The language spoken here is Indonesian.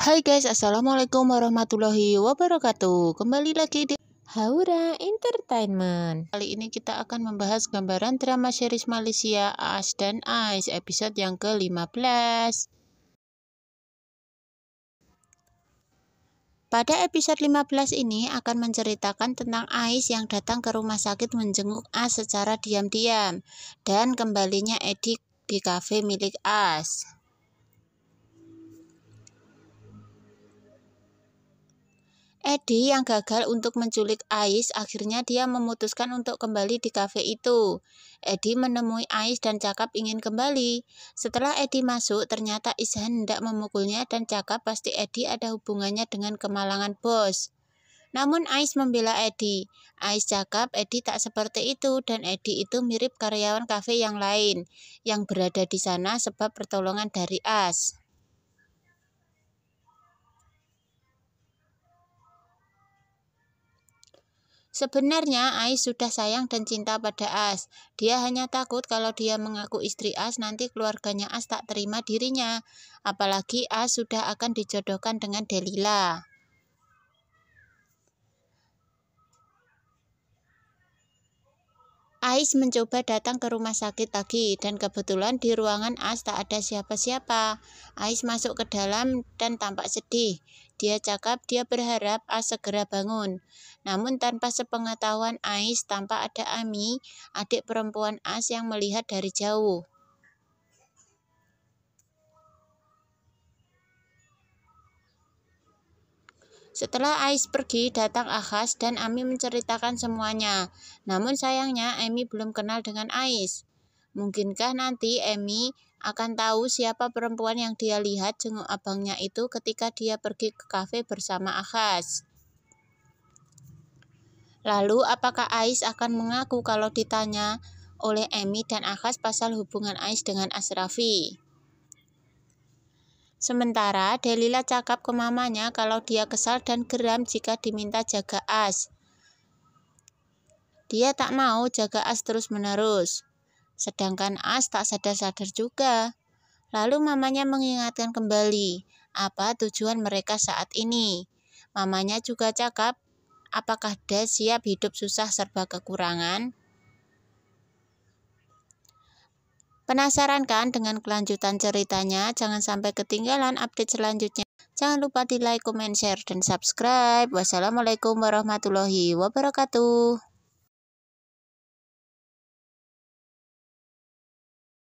Hai guys, Assalamualaikum warahmatullahi wabarakatuh Kembali lagi di Haura Entertainment Kali ini kita akan membahas gambaran drama series Malaysia Ash dan Ice episode yang ke-15 Pada episode 15 ini akan menceritakan tentang Ais yang datang ke rumah sakit menjenguk As secara diam-diam dan kembalinya Edik di kafe milik As. Eddie yang gagal untuk menculik Ais akhirnya dia memutuskan untuk kembali di kafe itu. Eddie menemui Ais dan Cakap ingin kembali. Setelah Eddie masuk, ternyata Ishan hendak memukulnya dan Cakap pasti Eddie ada hubungannya dengan kemalangan bos. Namun Ais membela Eddie. Ais cakap Eddie tak seperti itu dan Eddie itu mirip karyawan kafe yang lain yang berada di sana sebab pertolongan dari As. Sebenarnya Ais sudah sayang dan cinta pada As. Dia hanya takut kalau dia mengaku istri As nanti keluarganya As tak terima dirinya. Apalagi As sudah akan dijodohkan dengan Delila. Ais mencoba datang ke rumah sakit lagi dan kebetulan di ruangan As tak ada siapa-siapa. Ais masuk ke dalam dan tampak sedih. Dia cakap dia berharap As segera bangun. Namun tanpa sepengetahuan Ais tampak ada Ami, adik perempuan As yang melihat dari jauh. Setelah Ais pergi, datang Ahas dan Ami menceritakan semuanya. Namun sayangnya, Emi belum kenal dengan Ais. Mungkinkah nanti Emi akan tahu siapa perempuan yang dia lihat jenguk abangnya itu ketika dia pergi ke kafe bersama Ahas? Lalu, apakah Ais akan mengaku kalau ditanya oleh Emi dan Ahas pasal hubungan Ais dengan Asrafi? Sementara Delila cakap ke mamanya kalau dia kesal dan geram jika diminta jaga As. Dia tak mau jaga As terus-menerus. Sedangkan As tak sadar-sadar juga. Lalu mamanya mengingatkan kembali apa tujuan mereka saat ini. Mamanya juga cakap, apakah Des siap hidup susah serba kekurangan? Penasaran kan dengan kelanjutan ceritanya? Jangan sampai ketinggalan update selanjutnya. Jangan lupa di like, comment, share, dan subscribe. Wassalamualaikum warahmatullahi wabarakatuh.